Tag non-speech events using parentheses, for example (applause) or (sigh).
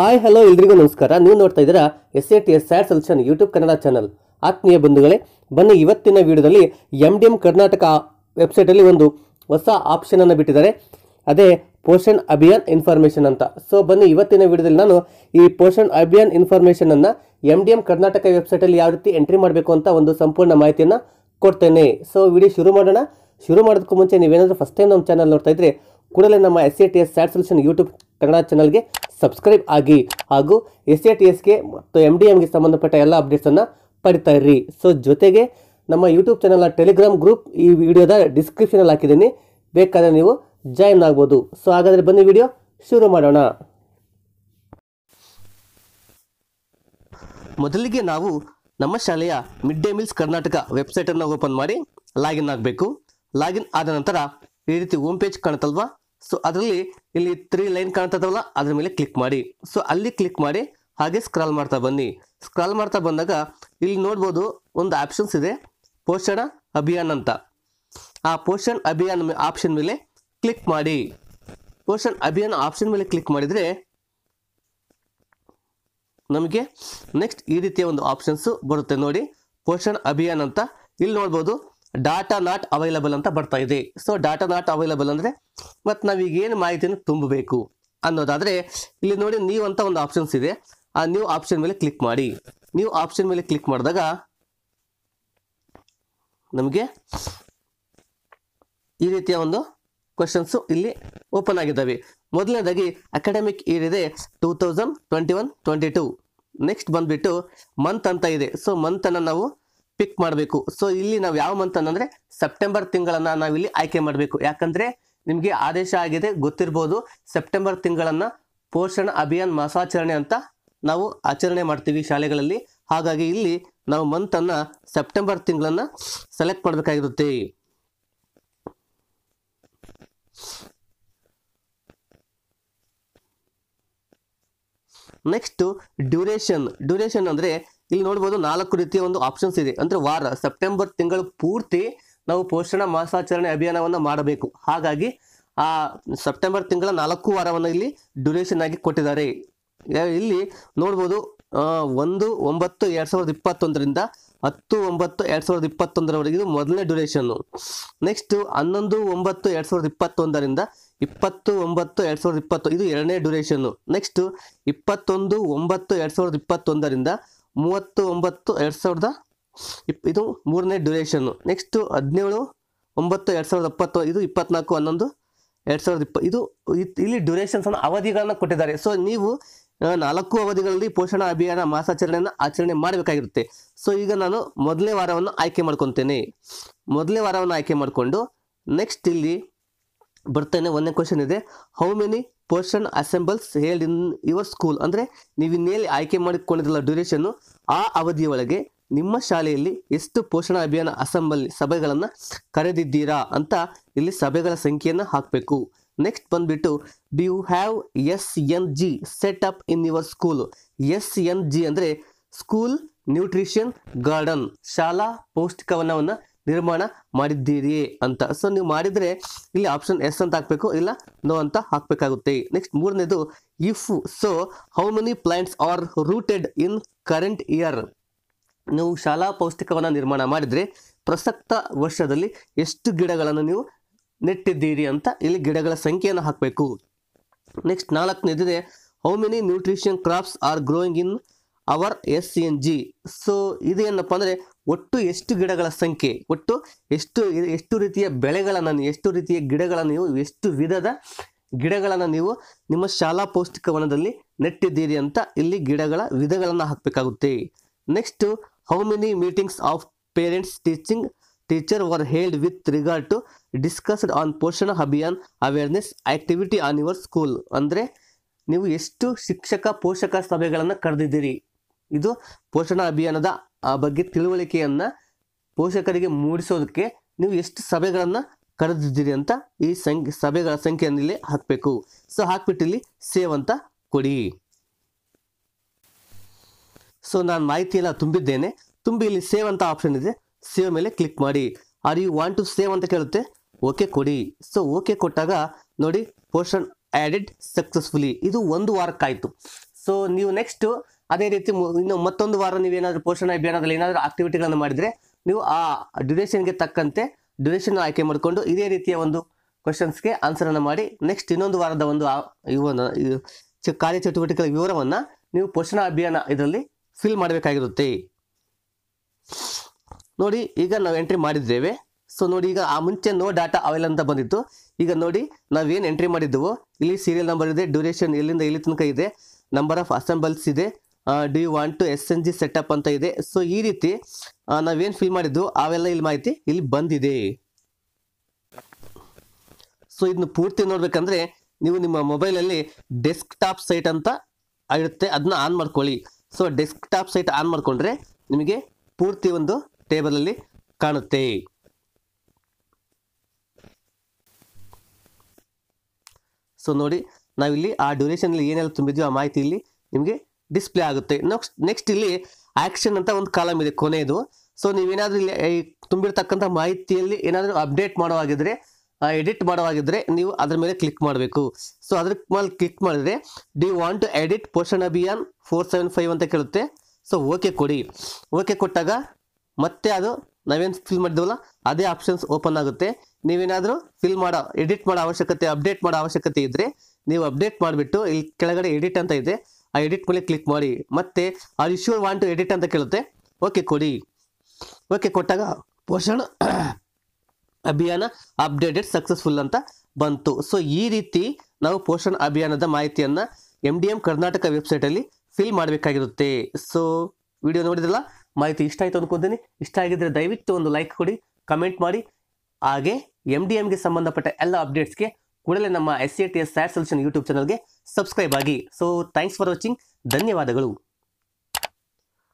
hi hello ಎಲ್ರಿಗೂ ನಮಸ್ಕಾರ ನೀವು ನೋಡ್ತಾ ಇದ್ದೀರಾ S A T S sad solution YouTube Kannada channel ಆತ್ಮೀಯ ಬಂಧುಗಳೇ ಬನ್ನಿ ಇವತ್ತಿನ ವಿಡಿಯೋದಲ್ಲಿ ಎಮ್ ಡಿ ಎಮ್ ಕರ್ನಾಟಕ ವೆಬ್ಸೈಟಲ್ಲಿ ಒಂದು ಹೊಸ ಆಪ್ಷನನ್ನು ಬಿಟ್ಟಿದ್ದಾರೆ ಅದೇ ಪೋಷಣ್ ಅಭಿಯಾನ್ ಇನ್ಫಾರ್ಮೇಷನ್ ಅಂತ ಸೊ ಬನ್ನಿ ಇವತ್ತಿನ ವಿಡಿಯೋದಲ್ಲಿ ನಾನು ಈ ಪೋಷಣ್ ಅಭಿಯಾನ್ ಇನ್ಫಾರ್ಮೇಷನನ್ನು ಎಮ್ ಡಿ ಎಮ್ ಕರ್ನಾಟಕ ವೆಬ್ಸೈಟಲ್ಲಿ ಯಾವ ರೀತಿ ಎಂಟ್ರಿ ಮಾಡಬೇಕು ಅಂತ ಒಂದು ಸಂಪೂರ್ಣ ಮಾಹಿತಿಯನ್ನು ಕೊಡ್ತೇನೆ ಸೊ ವಿಡಿಯೋ ಶುರು ಮಾಡೋಣ ಶುರು ಮಾಡೋದಕ್ಕೂ ಮುಂಚೆ ನೀವೇನಾದರೂ ಫಸ್ಟ್ ಟೈಮ್ ನಮ್ಮ ಚಾನಲ್ ನೋಡ್ತಾ ಇದ್ರೆ ಕೂಡಲೇ ನಮ್ಮ S A T S sad solution YouTube Kannada ಚಾನಲ್ಗೆ ಸಬ್ಸ್ಕ್ರೈಬ್ ಆಗಿ ಹಾಗೂ ಎಸ್ ಎ ಟಿ ಎಸ್ಗೆ ಮತ್ತು ಎಮ್ ಡಿ ಎಮ್ಗೆ ಸಂಬಂಧಪಟ್ಟ ಎಲ್ಲ ಅಪ್ಡೇಟ್ಸನ್ನು ಪಡಿತಾ ಇರ್ರಿ ಸೊ ಜೊತೆಗೆ ನಮ್ಮ ಯೂಟ್ಯೂಬ್ ಚಾನಲ್ನ ಟೆಲಿಗ್ರಾಮ್ ಗ್ರೂಪ್ ಈ ವಿಡಿಯೋದ ಡಿಸ್ಕ್ರಿಪ್ಷನಲ್ಲಿ ಹಾಕಿದ್ದೀನಿ ಬೇಕಾದರೆ ನೀವು ಜಾಯಿನ್ ಆಗ್ಬೋದು ಸೊ ಹಾಗಾದರೆ ಬನ್ನಿ ವಿಡಿಯೋ ಶುರು ಮಾಡೋಣ ಮೊದಲಿಗೆ ನಾವು ನಮ್ಮ ಶಾಲೆಯ ಮಿಡ್ ಡೇ ಮೀಲ್ಸ್ ಕರ್ನಾಟಕ ವೆಬ್ಸೈಟನ್ನು ಓಪನ್ ಮಾಡಿ ಲಾಗಿನ್ ಆಗಬೇಕು ಲಾಗಿನ್ ಆದ ನಂತರ ಈ ರೀತಿ ಓಮ್ ಪೇಜ್ ಕಾಣುತ್ತಲ್ವಾ ಸೊ ಅದರಲ್ಲಿ ಇಲ್ಲಿ ತ್ರೀ ಲೈನ್ ಕಾಣ್ತದವಲ್ಲ ಅದ್ರ ಮೇಲೆ ಕ್ಲಿಕ್ ಮಾಡಿ ಸೊ ಅಲ್ಲಿ ಕ್ಲಿಕ್ ಮಾಡಿ ಹಾಗೆ ಸ್ಕ್ರಾಲ್ ಮಾಡ್ತಾ ಬನ್ನಿ ಸ್ಕ್ರಾಲ್ ಮಾಡ್ತಾ ಬಂದಾಗ ಇಲ್ಲಿ ನೋಡ್ಬೋದು ಒಂದು ಆಪ್ಷನ್ಸ್ ಇದೆ ಪೋಷಣ ಅಭಿಯಾನ್ ಅಂತ ಆ ಪೋಷಣ್ ಅಭಿಯಾನ್ ಆಪ್ಷನ್ ಮೇಲೆ ಕ್ಲಿಕ್ ಮಾಡಿ ಪೋಷಣ್ ಅಭಿಯಾನ ಆಪ್ಷನ್ ಮೇಲೆ ಕ್ಲಿಕ್ ಮಾಡಿದರೆ ನಮಗೆ ನೆಕ್ಸ್ಟ್ ಈ ರೀತಿಯ ಒಂದು ಆಪ್ಷನ್ಸು ಬರುತ್ತೆ ನೋಡಿ ಪೋಷಣ್ ಅಭಿಯಾನ್ ಅಂತ ಇಲ್ಲಿ ನೋಡ್ಬೋದು ಡಾಟಾ ನಾಟ್ ಅವೈಲಬಲ್ ಅಂತ ಬರ್ತಾ ಇದೆ ಸೊ ಡಾಟಾ ನಾಟ್ ಅವೈಲಬಲ್ ಅಂದರೆ ಮತ್ತು ನಾವೀಗೇನು ಏನು ಮಾಹಿತಿಯನ್ನು ತುಂಬಬೇಕು ಅನ್ನೋದಾದರೆ ಇಲ್ಲಿ ನೋಡಿ ನೀವು ಅಂತ ಒಂದು ಆಪ್ಷನ್ಸ್ ಇದೆ ಆ ನ್ಯೂ ಆಪ್ಷನ್ ಮೇಲೆ ಕ್ಲಿಕ್ ಮಾಡಿ ನ್ಯೂ ಆಪ್ಷನ್ ಮೇಲೆ ಕ್ಲಿಕ್ ಮಾಡಿದಾಗ ನಮಗೆ ಈ ರೀತಿಯ ಒಂದು ಕ್ವಶನ್ಸು ಇಲ್ಲಿ ಓಪನ್ ಆಗಿದ್ದಾವೆ ಮೊದಲನೇದಾಗಿ ಅಕಾಡೆಮಿಕ್ ಇಯರ್ ಇದೆ two thousand twenty one twenty two next ಬಂದುಬಿಟ್ಟು ಮಂತ್ ಅಂತ ಇದೆ ಸೊ ಮಂತನ್ನು ನಾವು ಪಿಕ್ ಮಾಡಬೇಕು ಸೊ ಇಲ್ಲಿ ನಾವು ಯಾವ ಮಂತ್ ಅಂತಂದ್ರೆ ಸೆಪ್ಟೆಂಬರ್ ತಿಂಗಳನ್ನ ನಾವಿಲ್ಲಿ ಆಯ್ಕೆ ಮಾಡಬೇಕು ಯಾಕಂದ್ರೆ ನಿಮಗೆ ಆದೇಶ ಆಗಿದೆ ಗೊತ್ತಿರ್ಬೋದು ಸೆಪ್ಟೆಂಬರ್ ತಿಂಗಳನ್ನ ಪೋಷಣ ಅಭಿಯಾನ್ ಮಾಸಾಚರಣೆ ಅಂತ ನಾವು ಆಚರಣೆ ಮಾಡ್ತೀವಿ ಶಾಲೆಗಳಲ್ಲಿ ಹಾಗಾಗಿ ಇಲ್ಲಿ ನಾವು ಮಂತ್ ಅನ್ನ ಸೆಪ್ಟೆಂಬರ್ ತಿಂಗಳನ್ನ ಸೆಲೆಕ್ಟ್ ಮಾಡಬೇಕಾಗಿರುತ್ತೆ ನೆಕ್ಸ್ಟ್ ಡ್ಯೂರೇಷನ್ ಡ್ಯೂರೇಷನ್ ಅಂದ್ರೆ ಇಲ್ಲಿ ನೋಡ್ಬೋದು ನಾಲ್ಕು ರೀತಿಯ ಒಂದು ಆಪ್ಷನ್ಸ್ ಇದೆ ಅಂದರೆ ವಾರ ಸೆಪ್ಟೆಂಬರ್ ತಿಂಗಳು ಪೂರ್ತಿ ನಾವು ಪೋಷಣ ಮಾಸಾಚರಣೆ ಅಭಿಯಾನವನ್ನು ಮಾಡಬೇಕು ಹಾಗಾಗಿ ಆ ಸೆಪ್ಟೆಂಬರ್ ತಿಂಗಳ ನಾಲ್ಕು ವಾರವನ್ನು ಇಲ್ಲಿ ಡ್ಯೂರೇಷನ್ ಆಗಿ ಕೊಟ್ಟಿದ್ದಾರೆ ಇಲ್ಲಿ ನೋಡ್ಬೋದು ಒಂದು ಒಂಬತ್ತು ಎರಡು ಸಾವಿರದ ಇಪ್ಪತ್ತೊಂದರಿಂದ ಹತ್ತು ಒಂಬತ್ತು ಎರಡು ಸಾವಿರದ ಇಪ್ಪತ್ತೊಂದರವರೆಗೆ ಇದು ಮೊದಲನೇ ಡ್ಯುರೇಷನ್ನು ನೆಕ್ಸ್ಟ್ ಹನ್ನೊಂದು ಒಂಬತ್ತು ಎರಡು ಸಾವಿರದ ಇಪ್ಪತ್ತೊಂದರಿಂದ ಇಪ್ಪತ್ತು ಒಂಬತ್ತು ಎರಡು ಸಾವಿರದ ಇಪ್ಪತ್ತು ಇದು ಎರಡನೇ ಡ್ಯುರೇಷನ್ನು ನೆಕ್ಸ್ಟು ಇಪ್ಪತ್ತೊಂದು ಒಂಬತ್ತು ಎರಡು ಸಾವಿರದ ಇಪ್ಪತ್ತೊಂದರಿಂದ ಮೂವತ್ತು ಒಂಬತ್ತು ಎರಡು ಸಾವಿರದ ಇಪ್ ಇದು ಮೂರನೇ ಡ್ಯುರೇಷನ್ನು ನೆಕ್ಸ್ಟು ಹದಿನೇಳು ಒಂಬತ್ತು ಎರಡು ಸಾವಿರದ ಇಪ್ಪತ್ತು ಇದು ಇಪ್ಪತ್ನಾಲ್ಕು ಹನ್ನೊಂದು ಎರಡು ಸಾವಿರದ ಇಪ್ಪ ಇದು ಇಲ್ಲಿ ಡ್ಯುರೇಷನ್ಸ್ ಅನ್ನು ಅವಧಿಗಳನ್ನು ಕೊಟ್ಟಿದ್ದಾರೆ ಸೊ ನೀವು ನಾಲ್ಕು ಅವಧಿಗಳಲ್ಲಿ ಪೋಷಣ ಅಭಿಯಾನ ಮಾಸಾಚರಣೆಯನ್ನು ಆಚರಣೆ ಮಾಡಬೇಕಾಗಿರುತ್ತೆ ಸೊ ಈಗ ನಾನು ಮೊದಲನೇ ವಾರವನ್ನು ಆಯ್ಕೆ ಮಾಡ್ಕೊತೇನೆ ಮೊದಲನೇ ವಾರವನ್ನು ಆಯ್ಕೆ ಮಾಡಿಕೊಂಡು ನೆಕ್ಸ್ಟ್ ಇಲ್ಲಿ ಬರ್ತೇನೆ ಒಂದನೇ ಕ್ವಶನ್ ಇದೆ how many Poshan assembles held in your school ಅಂದರೆ ನೀವು ಇನ್ನೇಲಿ ಆಯ್ಕೆ ಮಾಡಿಕೊಂಡಿರಲ್ಲ ಡ್ಯೂರೇಷನ್ನು ಆ ಅವಧಿಯೊಳಗೆ ನಿಮ್ಮ ಶಾಲೆಯಲ್ಲಿ ಎಷ್ಟು ಪೋಷಣ ಅಭಿಯಾನ ಅಸೆಂಬಲ್ ಸಭೆಗಳನ್ನು ಕರೆದಿದ್ದೀರಾ ಅಂತ ಇಲ್ಲಿ ಸಭೆಗಳ ಸಂಖ್ಯೆಯನ್ನು ಹಾಕಬೇಕು ನೆಕ್ಸ್ಟ್ ಬಂದ್ಬಿಟ್ಟು do you have S N G set up in your school S N G ಅಂದರೆ ಸ್ಕೂಲ್ ನ್ಯೂಟ್ರಿಷನ್ ಗಾರ್ಡನ್ ಶಾಲಾ ಪೌಷ್ಟಿಕವನವನ್ನು ನಿರ್ಮಾಣ ಮಾಡಿದ್ದೀರಿ ಅಂತ ಸೊ ನೀವು ಮಾಡಿದ್ರೆ ಇಲ್ಲಿ ಆಪ್ಷನ್ ಎಸ್ ಅಂತ ಹಾಕ್ಬೇಕು ಇಲ್ಲ ನೋ ಅಂತ ಹಾಕಬೇಕಾಗುತ್ತೆ ನೆಕ್ಸ್ಟ್ ಮೂರನೇದು if so how many plants are rooted in current year ನೀವು ಶಾಲಾ ಪೌಷ್ಟಿಕವನ್ನ ನಿರ್ಮಾಣ ಮಾಡಿದ್ರೆ ಪ್ರಸಕ್ತ ವರ್ಷದಲ್ಲಿ ಎಷ್ಟು ಗಿಡಗಳನ್ನು ನೀವು ನೆಟ್ಟಿದ್ದೀರಿ ಅಂತ ಇಲ್ಲಿ ಗಿಡಗಳ ಸಂಖ್ಯೆಯನ್ನು ಹಾಕಬೇಕು ನೆಕ್ಸ್ಟ್ ನಾಲ್ಕನೇದಿದೆ how many nutrition crops are growing in our S C N G so ಇದು ಏನಪ್ಪ ಅಂದರೆ ಒಟ್ಟು ಎಷ್ಟು ಗಿಡಗಳ ಸಂಖ್ಯೆ ಒಟ್ಟು ಎಷ್ಟು ಎಷ್ಟು ರೀತಿಯ ಬೆಳೆಗಳನ್ನು ಎಷ್ಟು ರೀತಿಯ ಗಿಡಗಳನ್ನು ನೀವು ಎಷ್ಟು ವಿಧದ ಗಿಡಗಳನ್ನು ನೀವು ನಿಮ್ಮ ಶಾಲಾ ಪೌಷ್ಟಿಕವನದಲ್ಲಿ ನೆಟ್ಟಿದ್ದೀರಿ ಅಂತ ಇಲ್ಲಿ ಗಿಡಗಳ ವಿಧಗಳನ್ನು ಹಾಕಬೇಕಾಗುತ್ತೆ next how many meetings of parents teaching teacher were held with regard to discussed on Poshan Abhiyan awareness activity on your school ಅಂದರೆ ನೀವು ಎಷ್ಟು ಶಿಕ್ಷಕ ಪೋಷಕ ಸಭೆಗಳನ್ನು ಕರೆದಿದ್ದೀರಿ ಇದು ಪೋಷಣ ಅಭಿಯಾನದ ಬಗ್ಗೆ ತಿಳುವಳಿಕೆಯನ್ನ ಪೋಷಕರಿಗೆ ಮೂಡಿಸೋದಕ್ಕೆ ನೀವು ಎಷ್ಟು ಸಭೆಗಳನ್ನು ಕರೆದಿದ್ದೀರಿ ಅಂತ ಈ ಸಂಖ್ಯೆ ಸಭೆಗಳ ಸಂಖ್ಯೆಯಲ್ಲಿ ಹಾಕ್ಬೇಕು ಹಾಕಬೇಕು ಸೊ ಹಾಕ್ಬಿಟ್ಟು ಇಲ್ಲಿ ಸೇವ್ ಅಂತ ಕೊಡಿ ಸೊ ನಾನು ಮಾಹಿತಿಯನ್ನ ತುಂಬಿದ್ದೇನೆ ತುಂಬಿ ಇಲ್ಲಿ ಸೇವ್ ಅಂತ ಆಪ್ಷನ್ ಇದೆ ಸೇವ್ ಮೇಲೆ ಕ್ಲಿಕ್ ಮಾಡಿ are you want to save ಅಂತ ಕೇಳುತ್ತೆ ಓಕೆ ಕೊಡಿ ಸೊ ಓಕೆ ಕೊಟ್ಟಾಗ ನೋಡಿ ಪೋಷನ್ ಆ್ಯಡೆಡ್ ಸಕ್ಸಸ್ಫುಲಿ ಇದು ಒಂದು ವಾರಕ್ಕಾಯಿತು ಸೊ ನೀವು ನೆಕ್ಸ್ಟು ಅದೇ ರೀತಿ ಇನ್ನು ಮತ್ತೊಂದು ವಾರ ಏನಾದರೂ ಪೋಷಣ ಅಭಿಯಾನದಲ್ಲಿ ಏನಾದರೂ ಆಕ್ಟಿವಿಟಿಗಳನ್ನು ಮಾಡಿದರೆ ನೀವು ಆ ಡ್ಯುರೇಷನ್ಗೆ ತಕ್ಕಂತೆ ಡ್ಯುರೇಷನ್ ಆಯ್ಕೆ ಮಾಡಿಕೊಂಡು ಇದೇ ರೀತಿಯ ಒಂದು ಕ್ವಶನ್ಸ್ಗೆ ಆನ್ಸರನ್ನು ಮಾಡಿ ನೆಕ್ಸ್ಟ್ ಇನ್ನೊಂದು ವಾರದ ಒಂದು ಇವನ್ನು ಕಾರ್ಯಚಟುವಟಿಕೆಗಳ ವಿವರವನ್ನು ನೀವು ಪೋಷಣ ಅಭಿಯಾನ ಇದರಲ್ಲಿ ಫಿಲ್ ಮಾಡಬೇಕಾಗಿರುತ್ತೆ ನೋಡಿ ಈಗ ನಾವು ಎಂಟ್ರಿ ಮಾಡಿದ್ದೇವೆ ಸೊ ನೋಡಿ ಈಗ ಆ ಮುಂಚೆ ನೋ ಡಾಟಾ ಅವೈಲ್ ಅಂತ ಬಂದಿತ್ತು ಈಗ ನೋಡಿ ನಾವೇನು ಎಂಟ್ರಿ ಮಾಡಿದ್ದೆವು ಇಲ್ಲಿ ಸೀರಿಯಲ್ ನಂಬರ್ ಇದೆ ಡ್ಯೂರೇಷನ್ ಎಲ್ಲಿಂದ ಇಲ್ಲಿ ತನಕ ಇದೆ ನಂಬರ್ ಆಫ್ ಅಸೆಂಬಲ್ಸ್ ಇದೆ do you want to S N G setup ಅಂತ ಇದೆ ಸೊ ಈ ರೀತಿ ನಾವೇನು ಫಿಲ್ ಮಾಡಿದ್ದು ಅವೆಲ್ಲ ಇಲ್ಲಿ ಮಾಹಿತಿ ಇಲ್ಲಿ ಬಂದಿದೆ ಸೊ ಇದನ್ನ ಪೂರ್ತಿ ನೋಡ್ಬೇಕಂದ್ರೆ ನೀವು ನಿಮ್ಮ ಮೊಬೈಲಲ್ಲಿ ಡೆಸ್ಕ್ ಟಾಪ್ ಸೈಟ್ ಅಂತ ಇರುತ್ತೆ ಅದನ್ನ ಆನ್ ಮಾಡ್ಕೊಳ್ಳಿ so desktop site on ಮಾಡಿಕೊಂಡ್ರೆ ನಿಮಗೆ ಪೂರ್ತಿ ಒಂದು ಟೇಬಲಲ್ಲಿ ಕಾಣುತ್ತೆ ಸೊ ನೋಡಿ ನಾವಿಲ್ಲಿ ಆ ಡ್ಯೂರೇಷನ್ ಏನೆಲ್ಲ ತುಂಬಿದ್ವಿ ಆ ಮಾಹಿತಿ ಇಲ್ಲಿ ನಿಮಗೆ ಡಿಸ್ಪ್ಲೇ ಆಗುತ್ತೆ ನೆಕ್ಸ್ಟ್ ನೆಕ್ಸ್ಟ್ ಇಲ್ಲಿ ಆ್ಯಕ್ಷನ್ ಅಂತ ಒಂದು ಕಾಲಮ್ ಇದೆ ಕೊನೆಯದು ಸೊ ನೀವೇನಾದರೂ ಇಲ್ಲಿ ತುಂಬಿರ್ತಕ್ಕಂಥ ಮಾಹಿತಿಯಲ್ಲಿ ಏನಾದರೂ ಅಪ್ಡೇಟ್ ಮಾಡೋವಾಗಿದ್ರೆ ಎಡಿಟ್ ಮಾಡೋವಾಗಿದ್ರೆ ನೀವು ಅದ್ರ ಮೇಲೆ ಕ್ಲಿಕ್ ಮಾಡಬೇಕು ಸೊ ಅದ್ರ ಮೇಲೆ ಕ್ಲಿಕ್ ಮಾಡಿದ್ರೆ do want to edit Poshan Abhiyan four seven five ಅಂತ ಕೇಳುತ್ತೆ ಸೊ ಓಕೆ ಕೊಡಿ ಓಕೆ ಕೊಟ್ಟಾಗ ಮತ್ತೆ ಅದು ನಾವೇನು ಫಿಲ್ ಮಾಡಿದ್ವಲ್ಲ ಅದೇ ಆಪ್ಷನ್ಸ್ ಓಪನ್ ಆಗುತ್ತೆ ನೀವೇನಾದರೂ ಫಿಲ್ ಮಾಡೋ ಎಡಿಟ್ ಮಾಡೋ ಅವಶ್ಯಕತೆ ಅಪ್ಡೇಟ್ ಮಾಡೋ ಅವಶ್ಯಕತೆ ಇದ್ದರೆ ನೀವು ಅಪ್ಡೇಟ್ ಮಾಡಿಬಿಟ್ಟು ಇಲ್ಲಿ ಕೆಳಗಡೆ ಎಡಿಟ್ ಅಂತ ಇದೆ ಆ ಎಡಿಟ್ ಮೇಲೆ ಕ್ಲಿಕ್ ಮಾಡಿ ಮತ್ತೆ ಆ ಇಶ್ಯೂರ್ ವಾಂಟ್ ಟು ಎಡಿಟ್ ಅಂತ ಕೇಳುತ್ತೆ ಓಕೆ ಕೊಡಿ ಓಕೆ ಕೊಟ್ಟಾಗ ಪೋಷಣ (coughs) ಅಭಿಯಾನ ಅಪ್ಡೇಟೆಡ್ ಸಕ್ಸಸ್ಫುಲ್ ಅಂತ ಬಂತು ಸೊ ಈ ರೀತಿ ನಾವು ಪೋಷಣ ಅಭಿಯಾನದ ಮಾಹಿತಿಯನ್ನು ಎಮ್ ಡಿ ಎಮ್ ಕರ್ನಾಟಕ ವೆಬ್ಸೈಟಲ್ಲಿ ಫಿಲ್ ಮಾಡಬೇಕಾಗಿರುತ್ತೆ ಸೊ ವಿಡಿಯೋ ನೋಡಿದ್ರಲ್ಲ ಮಾಹಿತಿ ಇಷ್ಟ ಆಯಿತು ಅಂದ್ಕೊಂತೀನಿ ಇಷ್ಟ ಆಗಿದ್ದರೆ ದಯವಿಟ್ಟು ಒಂದು ಲೈಕ್ ಕೊಡಿ ಕಮೆಂಟ್ ಮಾಡಿ ಹಾಗೆ ಎಮ್ ಡಿ ಎಮ್ಗೆ ಸಂಬಂಧಪಟ್ಟ ಎಲ್ಲ ಅಪ್ಡೇಟ್ಸ್ಗೆ ಕೂಡಲೇ ನಮ್ಮ S C T S sat solution YouTube ಚಾನಲ್ಗೆ ಸಬ್ಸ್ಕ್ರೈಬ್ ಆಗಿ ಸೊ ಥ್ಯಾಂಕ್ಸ್ ಫಾರ್ ವಾಚಿಂಗ್ ಧನ್ಯವಾದಗಳು